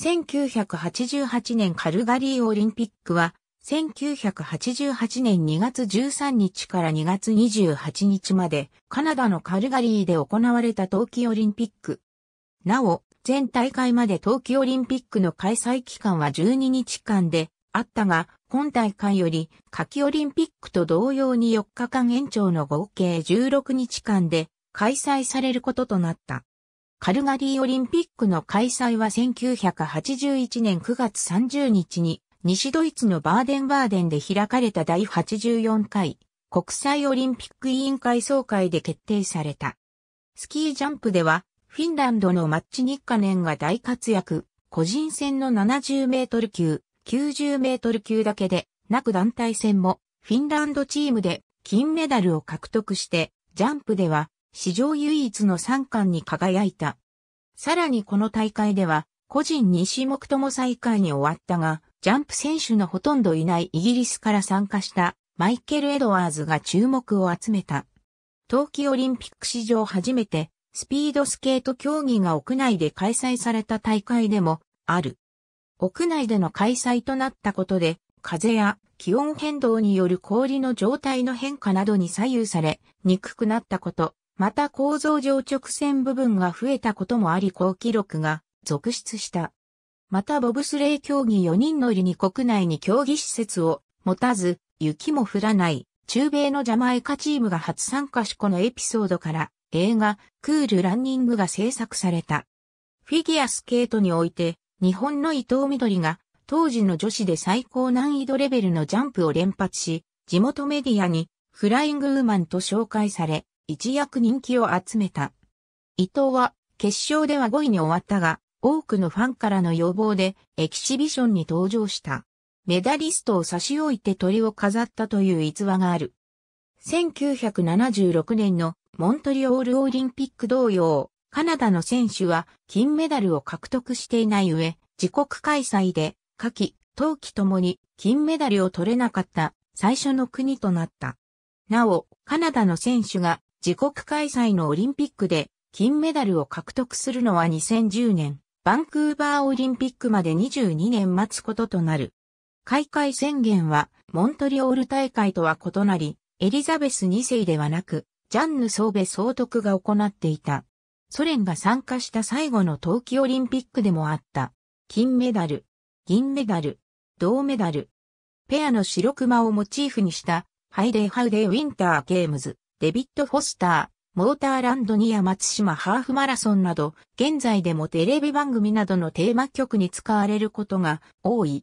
1988年カルガリーオリンピックは、1988年2月13日から2月28日まで、カナダのカルガリーで行われた冬季オリンピック。なお、全大会まで冬季オリンピックの開催期間は12日間であったが、今大会より夏季オリンピックと同様に4日間延長の合計16日間で開催されることとなった。カルガリーオリンピックの開催は1981年9月30日に西ドイツのバーデンバーデンで開かれた第84回国際オリンピック委員会総会で決定された。スキージャンプではフィンランドのマッチニッカネンが大活躍、個人戦の70メートル級、90メートル級だけでなく団体戦もフィンランドチームで金メダルを獲得して、ジャンプでは史上唯一の3冠に輝いた。さらにこの大会では、個人2種目とも最下位に終わったが、ジャンプ選手のほとんどいないイギリスから参加したマイケル・エドワーズが注目を集めた。冬季オリンピック史上初めてスピードスケート競技が屋内で開催された大会でもある。屋内での開催となったことで、風や気温変動による氷の状態の変化などに左右され憎くなったこと、また構造上直線部分が増えたこともあり好記録が続出した。またボブスレー競技4人乗りに国内に競技施設を持たず、雪も降らない、中米のジャマイカチームが初参加しこのエピソードから映画クールランニングが制作された。フィギュアスケートにおいて日本の伊藤緑が当時の女子で最高難易度レベルのジャンプを連発し、地元メディアにフライングウーマンと紹介され、一躍人気を集めた。伊藤は決勝では5位に終わったが、多くのファンからの要望でエキシビションに登場した。メダリストを差し置いて鳥を飾ったという逸話がある。1976年のモントリオールオリンピック同様、カナダの選手は金メダルを獲得していない上、自国開催で、夏季、冬季ともに金メダルを取れなかった最初の国となった。なお、カナダの選手が自国開催のオリンピックで金メダルを獲得するのは2010年、バンクーバーオリンピックまで22年待つこととなる。開会宣言は、モントリオール大会とは異なり、エリザベス2世ではなく、ジャンヌ総部総督が行っていた。ソ連が参加した最後の冬季オリンピックでもあった。金メダル、銀メダル、銅メダル。ペアの白熊をモチーフにした、ハイデーハウデーウィンターゲームズ。デビッド・フォスター、モーターランドニア松島ハーフマラソンなど、現在でもテレビ番組などのテーマ曲に使われることが多い。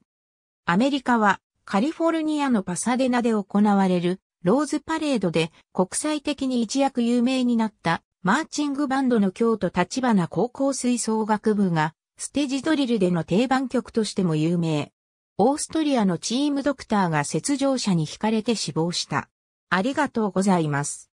アメリカはカリフォルニアのパサデナで行われるローズパレードで国際的に一躍有名になったマーチングバンドの京都立花高校吹奏楽部がステージドリルでの定番曲としても有名。オーストリアのチームドクターが雪上車に惹かれて死亡した。ありがとうございます。